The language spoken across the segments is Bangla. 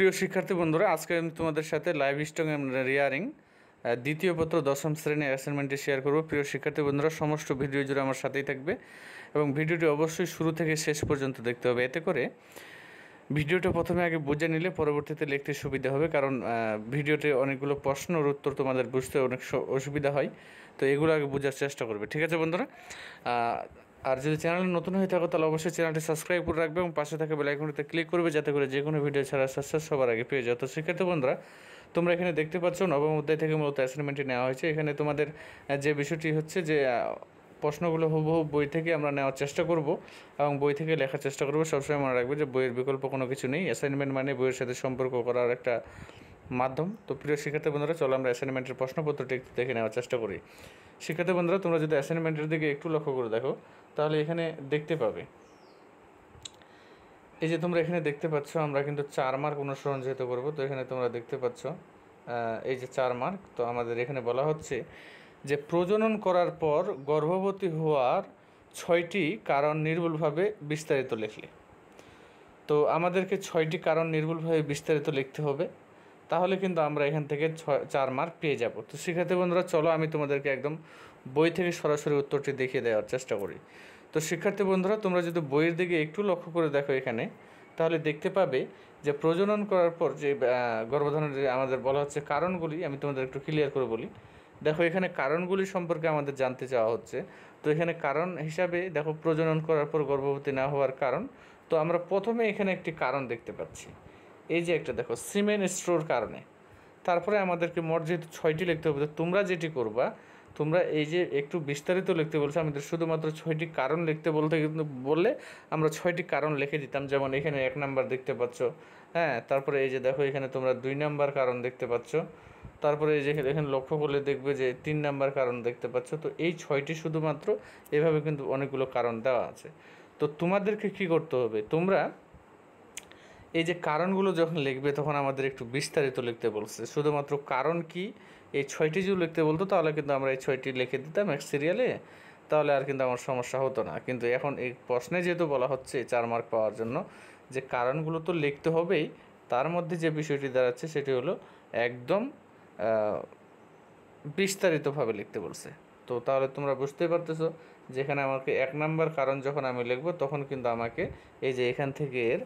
প্রিয় শিক্ষার্থী বন্ধুরা আজকে আমি তোমাদের সাথে লাইভ স্ট্রং রিয়ারিং দ্বিতীয় পত্র দশম শ্রেণী অ্যাসাইনমেন্টে শেয়ার করব প্রিয় শিক্ষার্থী বন্ধুরা সমস্ত ভিডিও জুড়ে আমার সাথেই থাকবে এবং ভিডিওটি অবশ্যই শুরু থেকে শেষ পর্যন্ত দেখতে হবে এতে করে ভিডিওটা প্রথমে আগে বুঝে নিলে পরবর্তীতে লিখতে সুবিধা হবে কারণ ভিডিওতে অনেকগুলো প্রশ্নর উত্তর তোমাদের বুঝতে অনেক অসুবিধা হয় তো এগুলো আগে বোঝার চেষ্টা করবে ঠিক আছে বন্ধুরা আর যদি চ্যানেল নতুন হয়ে থাকো তাহলে অবশ্যই চ্যানেলটি সাবস্ক্রাইব করে রাখবে এবং পাশে থাকা বেলাইকনটিতে ক্লিক করবে যাতে করে যে কোনো ভিডিও ছাড়া সাবস্ক্রাইব সবার আগে পেয়ে যাও তো শিক্ষার্থী বন্ধুরা তোমরা এখানে দেখতে পাচ্ছ নবম অধ্যায় থেকে মূলত অ্যাসাইনমেন্টটি নেওয়া হয়েছে এখানে তোমাদের যে বিষয়টি হচ্ছে যে প্রশ্নগুলো হুবহু বই থেকে আমরা নেওয়ার চেষ্টা করব এবং বই থেকে লেখার চেষ্টা করবো সবসময় মনে রাখবে যে বইয়ের বিকল্প কোনো কিছু নেই অ্যাসাইনমেন্ট মানে বইয়ের সাথে সম্পর্ক করার একটা মাধ্যম তো প্রিয় শিক্ষার্থী বন্ধুরা চলো আমরা অ্যাসাইনমেন্টের প্রশ্নপত্রটি একটু দেখে নেওয়ার চেষ্টা করি শিক্ষার্থী বন্ধুরা তোমরা যদি অ্যাসাইনমেন্টের দিকে একটু লক্ষ্য করে দেখো তাহলে এখানে দেখতে পাবে এই যে তোমরা এখানে দেখতে পাচ্ছ আমরা কিন্তু চার মার্ক অনুসরণ যেহেতু করবো তো এখানে তোমরা দেখতে পাচ্ছ এই যে চার মার্ক তো আমাদের এখানে বলা হচ্ছে যে প্রজনন করার পর গর্ভবতী হওয়ার ছয়টি কারণ নির্ভুলভাবে বিস্তারিত লেখলে তো আমাদেরকে ছয়টি কারণ নির্ভুলভাবে বিস্তারিত লিখতে হবে তাহলে কিন্তু আমরা এখান থেকে চার মার্ক পেয়ে যাব তো শিক্ষার্থী বন্ধুরা চলো আমি তোমাদেরকে একদম বই থেকে সরাসরি উত্তরটি দেখিয়ে দেওয়ার চেষ্টা করি তো শিক্ষার্থী বন্ধুরা তোমরা যদি বইয়ের দিকে একটু লক্ষ্য করে দেখো এখানে তাহলে দেখতে পাবে যে প্রজনন করার পর যে গর্ভধারণের আমাদের বলা হচ্ছে কারণগুলি আমি তোমাদের একটু ক্লিয়ার করে বলি দেখো এখানে কারণগুলি সম্পর্কে আমাদের জানতে চাওয়া হচ্ছে তো এখানে কারণ হিসাবে দেখো প্রজনন করার পর গর্ভবতী না হওয়ার কারণ তো আমরা প্রথমে এখানে একটি কারণ দেখতে পাচ্ছি এই যে একটা দেখো সিমেন স্টোর কারণে তারপরে আমাদেরকে মোট যেহেতু ছয়টি লিখতে হবে তোমরা যেটি করবা তোমরা এই যে একটু বিস্তারিত লিখতে বলছো আমাদের শুধুমাত্র ছয়টি কারণ লিখতে বলতে কিন্তু বললে আমরা ছয়টি কারণ লিখে দিতাম যেমন এখানে এক নাম্বার দেখতে পাচ্ছ হ্যাঁ তারপরে এই যে দেখো এখানে তোমরা দুই নাম্বার কারণ দেখতে পাচ্ছ তারপরে এই যে এখানে লক্ষ্য করলে দেখবে যে তিন নাম্বার কারণ দেখতে পাচ্ছ তো এই ছয়টি শুধুমাত্র এভাবে কিন্তু অনেকগুলো কারণ দেওয়া আছে তো তোমাদেরকে কী করতে হবে তোমরা এই যে কারণগুলো যখন লিখবে তখন আমাদের একটু বিস্তারিত লিখতে বলছে শুধুমাত্র কারণ কি এই ছয়টি যদি লিখতে বলতো তাহলে কিন্তু আমরা এই ছয়টি লিখে দিতাম এক সিরিয়ালে তাহলে আর কিন্তু আমার সমস্যা হতো না কিন্তু এখন এই প্রশ্নে যেহেতু বলা হচ্ছে চার মার্ক পাওয়ার জন্য যে কারণগুলো তো লিখতে হবেই তার মধ্যে যে বিষয়টি দাঁড়াচ্ছে সেটি হলো একদম বিস্তারিতভাবে লিখতে বলছে তো তাহলে তোমরা বুঝতে পারতেছো যেখানে আমাকে এক নাম্বার কারণ যখন আমি লিখব তখন কিন্তু আমাকে এই যে এখান থেকে এর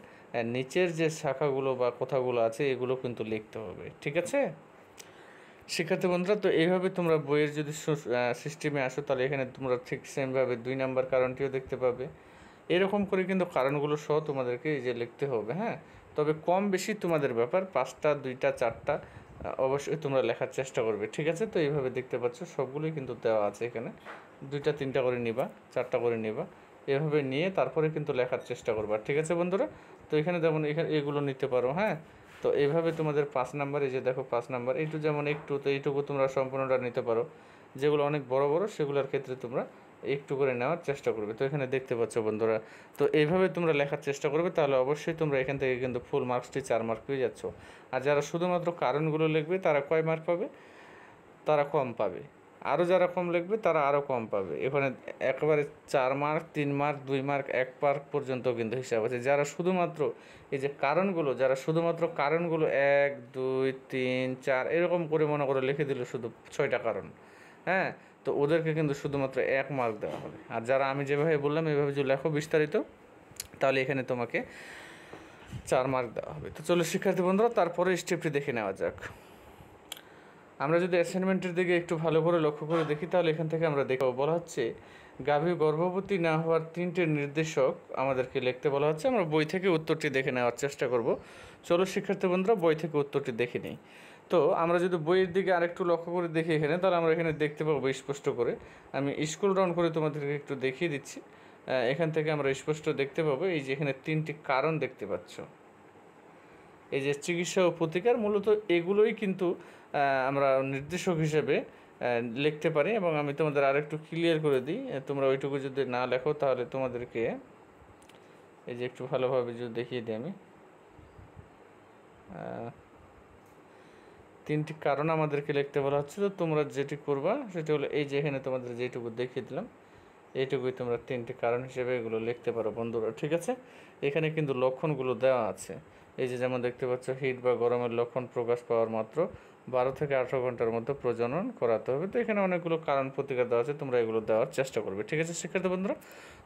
নিচের যে শাখাগুলো বা কথাগুলো আছে এগুলো কিন্তু লিখতে হবে ঠিক আছে শিক্ষার্থী বন্ধুরা তো এইভাবে তোমরা বইয়ের যদি সিস্টেমে আসো তাহলে এখানে তোমরা ঠিক সেমভাবে দুই নাম্বার কারণটিও দেখতে পাবে এরকম করে কিন্তু কারণগুলো সহ তোমাদেরকে এই যে লিখতে হবে হ্যাঁ তবে কম বেশি তোমাদের ব্যাপার পাঁচটা দুইটা চারটা অবশ্যই তোমরা লেখার চেষ্টা করবে ঠিক আছে তো এইভাবে দেখতে পাচ্ছ সবগুলোই কিন্তু দেওয়া আছে এখানে দুইটা তিনটা করে নিবা চারটা করে নিবা এভাবে নিয়ে তারপরে কিন্তু লেখার চেষ্টা করবা ঠিক আছে বন্ধুরা তো এখানে যেমন এখানে এগুলো নিতে পারো হ্যাঁ তো এইভাবে তোমাদের পাঁচ নাম্বার এই যে দেখো পাঁচ নাম্বার এইটু যেমন একটু তো এইটুকু তোমরা সম্পূর্ণটা নিতে পারো যেগুলো অনেক বড় বড় সেগুলোর ক্ষেত্রে তোমরা একটু করে নেওয়ার চেষ্টা করবে তো এখানে দেখতে পাচ্ছ বন্ধুরা তো এইভাবে তোমরা লেখার চেষ্টা করবে তাহলে অবশ্যই তোমরা এখান থেকে কিন্তু ফুল মার্কসটি চার মার্ক পেয়ে যাচ্ছ আর যারা শুধুমাত্র কারণগুলো লিখবে তারা কয় মার্ক পাবে তারা কম পাবে আরও যারা কম লিখবে তারা আরও কম পাবে এখানে একেবারে চার মার্ক তিন মার্ক দুই মার্ক এক মার্ক পর্যন্ত কিন্তু হিসাব আছে যারা শুধুমাত্র এই যে কারণগুলো যারা শুধুমাত্র কারণগুলো এক দুই তিন চার এরকম করে মনে করে লিখে দিল শুধু ছয়টা কারণ হ্যাঁ তো ওদেরকে কিন্তু শুধুমাত্র এক মার্ক দেওয়া হবে আর যারা আমি যেভাবে বললাম এভাবে যদি লেখো বিস্তারিত তাহলে এখানে তোমাকে চার মার্ক দেওয়া হবে তো চলো শিক্ষার্থী বন্ধুরা তারপরে স্টেপটি দেখে নেওয়া যাক আমরা যদি অ্যাসাইনমেন্টের দিকে একটু ভালো করে লক্ষ্য করে দেখি তাহলে এখান থেকে আমরা দেখব বলা হচ্ছে গাভী গর্ভবতী না হওয়ার তিনটে নির্দেশক আমাদেরকে লিখতে বলা হচ্ছে আমরা বই থেকে উত্তরটি দেখে নেওয়ার চেষ্টা করব চলো শিক্ষার্থী বন্ধুরা বই থেকে উত্তরটি দেখে নিই তো আমরা যদি বইয়ের দিকে আরেকটু লক্ষ্য করে দেখি এখানে তাহলে আমরা এখানে দেখতে পাবো স্পষ্ট করে আমি স্কুল ডাউন করে তোমাদেরকে একটু দেখিয়ে দিচ্ছি এখান থেকে আমরা স্পষ্ট দেখতে পাবো এই যে এখানে তিনটি কারণ দেখতে পাচ্ছ এই যে চিকিৎসা ও প্রতিকার মূলত এগুলোই কিন্তু আমরা নির্দেশক হিসেবে লিখতে পারি এবং আমি তোমাদের আরেকটু ক্লিয়ার করে দিই তোমরা ওইটুকু যদি না লেখো তাহলে তোমাদেরকে এই যে একটু ভালোভাবে যদি দেখিয়ে দিই আমি তিনটি কারণ আমাদেরকে লিখতে বলা হচ্ছে তো তোমরা যেটি করবা সেটি হলো এই যে এখানে তোমাদের যেটুকু দেখিয়ে দিলাম এইটুকুই তোমরা তিনটি কারণ হিসেবে এগুলো লিখতে পারো বন্ধুরা ঠিক আছে এখানে কিন্তু লক্ষণগুলো দেওয়া আছে এই যে যেমন দেখতে পাচ্ছ হিট বা গরমের লক্ষণ প্রকাশ পাওয়ার মাত্র বারো থেকে আঠারো ঘন্টার মধ্যে প্রজনন করাতে হবে তো এখানে অনেকগুলো কারণ প্রতিকার দেওয়া আছে তোমরা এগুলো দেওয়ার চেষ্টা করবে ঠিক আছে শিক্ষার্থী বন্ধুরা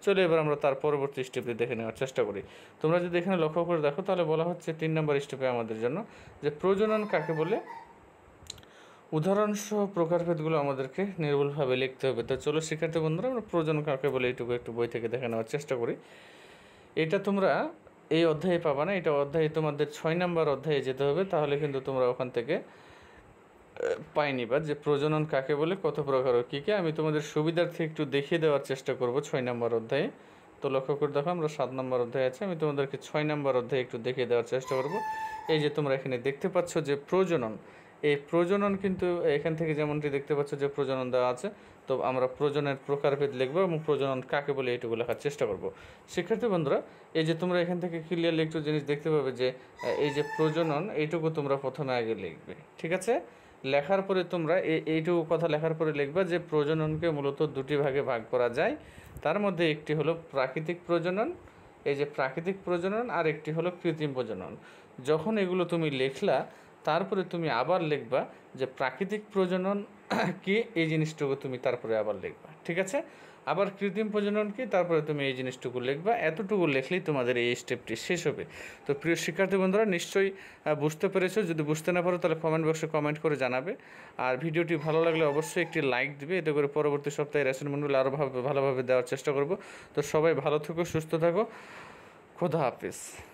চলে এবার আমরা তার পরবর্তী স্টেপটি দেখে নেওয়ার চেষ্টা করি তোমরা যদি এখানে লক্ষ্য করে দেখো তাহলে বলা হচ্ছে তিন নম্বর স্টেপে আমাদের জন্য যে প্রজনন কাকে বলে উদাহরণসহ প্রকারভেদগুলো আমাদেরকে নির্ভুলভাবে লিখতে হবে তো চলো শিক্ষার্থী বন্ধুরা আমরা প্রয়োজন কাকে বলে এইটুকু একটু বই থেকে দেখে নেওয়ার চেষ্টা করি এটা তোমরা এই অধ্যায়ে পাবা না এটা অধ্যায়ে তোমাদের ছয় নাম্বার অধ্যায়ে যেতে হবে তাহলে কিন্তু তোমরা ওখান থেকে পাইনি বা যে প্রজনন কাকে বলে কত প্রকার ও কী কী আমি তোমাদের সুবিধার্থে একটু দেখিয়ে দেওয়ার চেষ্টা করব ছয় নম্বর অধ্যায়ে তো লক্ষ্য করে দেখো আমরা সাত নম্বর অধ্যায় আছে আমি তোমাদেরকে ছয় নম্বর অধ্যায়ে একটু দেখিয়ে দেওয়ার চেষ্টা করব এই যে তোমরা এখানে দেখতে পাচ্ছ যে প্রজনন এই প্রজনন কিন্তু এখান থেকে যেমনটি দেখতে পাচ্ছ যে প্রজনন দেওয়া আছে তো আমরা প্রজনের প্রকারভেদ লিখব এবং প্রজনন কাকে বলে এটুকু লেখার চেষ্টা করব শিক্ষার্থী বন্ধুরা এই যে তোমরা এখান থেকে ক্লিয়ারলি একটু জিনিস দেখতে পাবে যে এই যে প্রজনন এইটুকু তোমরা প্রথমে আগে লিখবে ঠিক আছে লেখার পরে তোমরা এইটুকু কথা লেখার পরে লিখবা যে প্রজননকে মূলত দুটি ভাগে ভাগ করা যায় তার মধ্যে একটি হলো প্রাকৃতিক প্রজনন এই যে প্রাকৃতিক প্রজনন আর একটি হলো কৃত্রিম প্রজনন যখন এগুলো তুমি লেখলা তারপরে তুমি আবার লিখবা যে প্রাকৃতিক প্রজনন কি এই জিনিসটুকু তুমি তারপরে আবার লিখবা ঠিক আছে আবার কৃত্রিম প্রজনন কি তারপরে তুমি এই জিনিসটুকু লিখবা এতটুকু লিখলেই তোমাদের এই স্টেপটি শেষ হবে তো প্রিয় শিক্ষার্থী বন্ধুরা নিশ্চয়ই বুঝতে পেরেছো যদি বুঝতে না পারো তাহলে কমেন্ট বক্সে কমেন্ট করে জানাবে আর ভিডিওটি ভালো লাগলে অবশ্যই একটি লাইক দিবে এতে করে পরবর্তী সপ্তাহে রেশন মন্ডল আরও ভালোভাবে দেওয়ার চেষ্টা করব তো সবাই ভালো থেকো সুস্থ থাকো খোদা হাফিজ